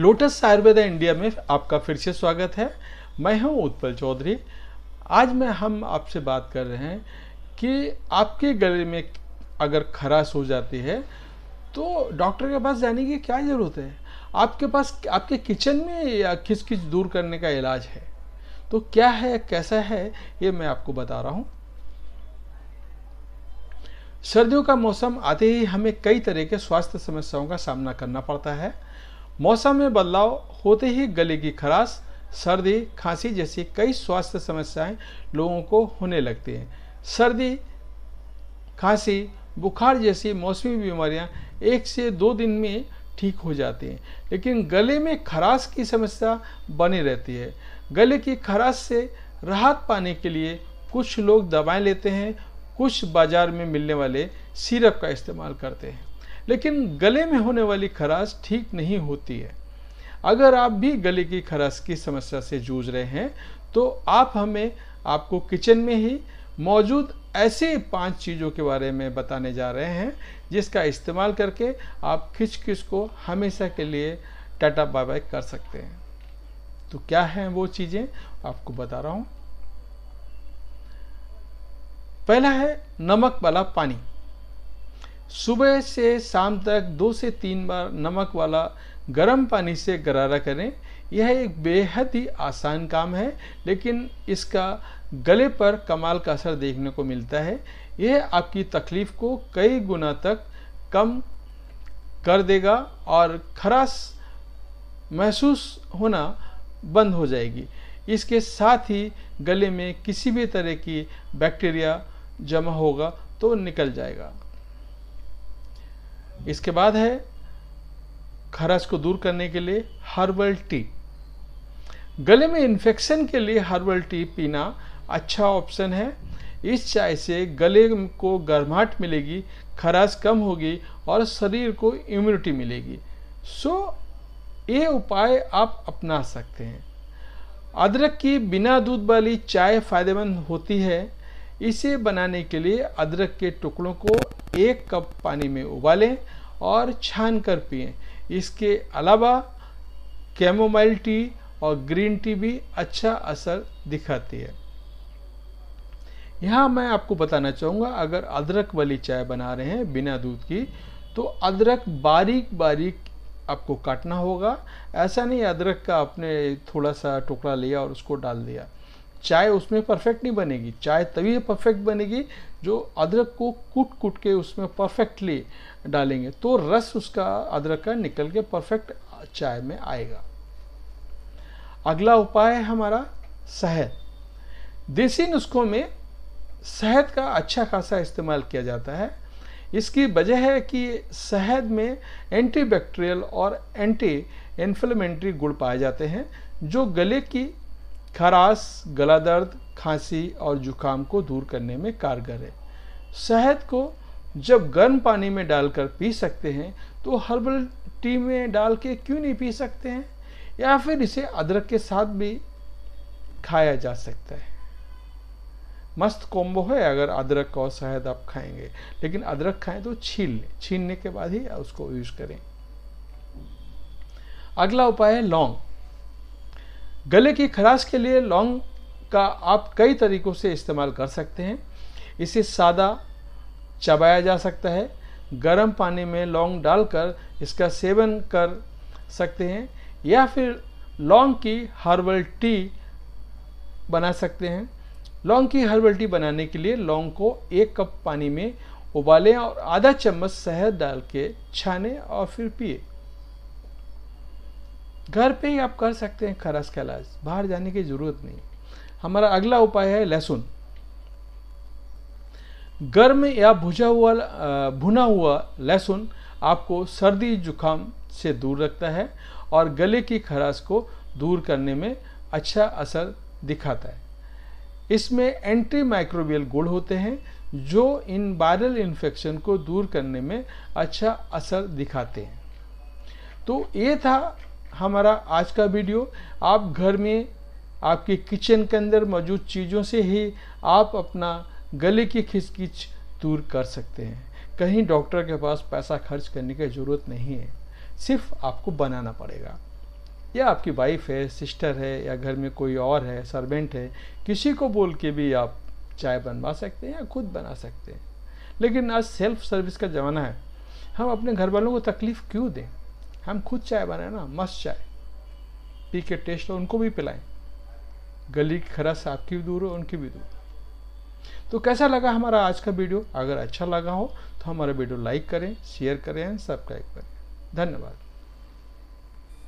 lotus Ayurveda India में आपका फिर से स्वागत है मैं हूं उत्पल चौधरी आज मैं हम आपसे बात कर रहे हैं कि आपके गले में अगर खराश हो जाती है तो डॉक्टर के पास जाने की क्या ज़रूरत है आपके पास आपके किचन में या किस किस दूर करने का इलाज है तो क्या है कैसा है ये मैं आपको बता रहा हूँ सर्दियों का मौसम आते ही हमें कई तरह के स्वास्थ्य समस्याओं का सामना करना पड़ता है मौसम में बदलाव होते ही गले की खराश सर्दी खांसी जैसी कई स्वास्थ्य समस्याएं लोगों को होने लगती हैं सर्दी खांसी बुखार जैसी मौसमी बीमारियां एक से दो दिन में ठीक हो जाती हैं लेकिन गले में खराश की समस्या बनी रहती है गले की खराश से राहत पाने के लिए कुछ लोग दवाएं लेते हैं कुछ बाज़ार में मिलने वाले सिरप का इस्तेमाल करते हैं लेकिन गले में होने वाली खराश ठीक नहीं होती है अगर आप भी गले की खराश की समस्या से जूझ रहे हैं तो आप हमें आपको किचन में ही मौजूद ऐसे पांच चीज़ों के बारे में बताने जा रहे हैं जिसका इस्तेमाल करके आप खिचखिच को हमेशा के लिए टाटा बाय बाय कर सकते हैं तो क्या हैं वो चीज़ें आपको बता रहा हूँ पहला है नमक वाला पानी सुबह से शाम तक दो से तीन बार नमक वाला गर्म पानी से गरारा करें यह एक बेहद ही आसान काम है लेकिन इसका गले पर कमाल का असर देखने को मिलता है यह आपकी तकलीफ़ को कई गुना तक कम कर देगा और खराश महसूस होना बंद हो जाएगी इसके साथ ही गले में किसी भी तरह की बैक्टीरिया जमा होगा तो निकल जाएगा इसके बाद है खराश को दूर करने के लिए हर्बल टी गले में इन्फेक्शन के लिए हर्बल टी पीना अच्छा ऑप्शन है इस चाय से गले को गर्माहट मिलेगी खराश कम होगी और शरीर को इम्यूनिटी मिलेगी सो ये उपाय आप अपना सकते हैं अदरक की बिना दूध वाली चाय फायदेमंद होती है इसे बनाने के लिए अदरक के टुकड़ों को एक कप पानी में उबालें और छान कर पिएं इसके अलावा कैमोमाइल टी और ग्रीन टी भी अच्छा असर दिखाती है यहाँ मैं आपको बताना चाहूँगा अगर अदरक वाली चाय बना रहे हैं बिना दूध की तो अदरक बारीक बारीक आपको काटना होगा ऐसा नहीं अदरक का आपने थोड़ा सा टुकड़ा लिया और उसको डाल दिया चाय उसमें परफेक्ट नहीं बनेगी चाय तभी परफेक्ट बनेगी जो अदरक को कूट कूट के उसमें परफेक्टली डालेंगे तो रस उसका अदरक का निकल के परफेक्ट चाय में आएगा अगला उपाय है हमारा शहद देसी नुस्खों में शहद का अच्छा खासा इस्तेमाल किया जाता है इसकी वजह है कि शहद में एंटीबैक्टीरियल और एंटी इन्फ्लेमेंट्री गुड़ पाए जाते हैं जो गले की खरास गला दर्द खांसी और जुकाम को दूर करने में कारगर है शहद को जब गर्म पानी में डालकर पी सकते हैं तो हर्बल टी में डाल के क्यों नहीं पी सकते हैं या फिर इसे अदरक के साथ भी खाया जा सकता है मस्त कॉम्बो है अगर अदरक और शहद आप खाएंगे लेकिन अदरक खाएं तो छील लें छीनने के बाद ही उसको यूज करें अगला उपाय है लौंग गले की खराश के लिए लौंग का आप कई तरीक़ों से इस्तेमाल कर सकते हैं इसे सादा चबाया जा सकता है गर्म पानी में लौंग डालकर इसका सेवन कर सकते हैं या फिर लौंग की हर्बल टी बना सकते हैं लौंग की हर्बल टी बनाने के लिए लौंग को एक कप पानी में उबालें और आधा चम्मच शहद डाल के छाने और फिर पिए घर पे ही आप कर सकते हैं खरस का इलाज बाहर जाने की ज़रूरत नहीं हमारा अगला उपाय है लहसुन गर्म या भुजा हुआ भुना हुआ लहसुन आपको सर्दी जुखाम से दूर रखता है और गले की खराश को दूर करने में अच्छा असर दिखाता है इसमें एंटी माइक्रोबियल गुण होते हैं जो इन वायरल इन्फेक्शन को दूर करने में अच्छा असर दिखाते हैं तो ये था हमारा आज का वीडियो आप घर में आपके किचन के अंदर मौजूद चीज़ों से ही आप अपना गले की खिचकिच दूर कर सकते हैं कहीं डॉक्टर के पास पैसा खर्च करने की ज़रूरत नहीं है सिर्फ आपको बनाना पड़ेगा या आपकी वाइफ है सिस्टर है या घर में कोई और है सर्वेंट है किसी को बोल के भी आप चाय बनवा सकते हैं या खुद बना सकते हैं लेकिन आज सेल्फ सर्विस का ज़माना है हम अपने घर वालों को तकलीफ़ क्यों दें हम खुद चाय बनाए ना मस्त चाय पी के टेस्ट हो उनको भी पिलाएं गली की खराश आपकी भी दूर हो उनकी भी दूर तो कैसा लगा हमारा आज का वीडियो अगर अच्छा लगा हो तो हमारा वीडियो लाइक करें शेयर करें सब्सक्राइब करें धन्यवाद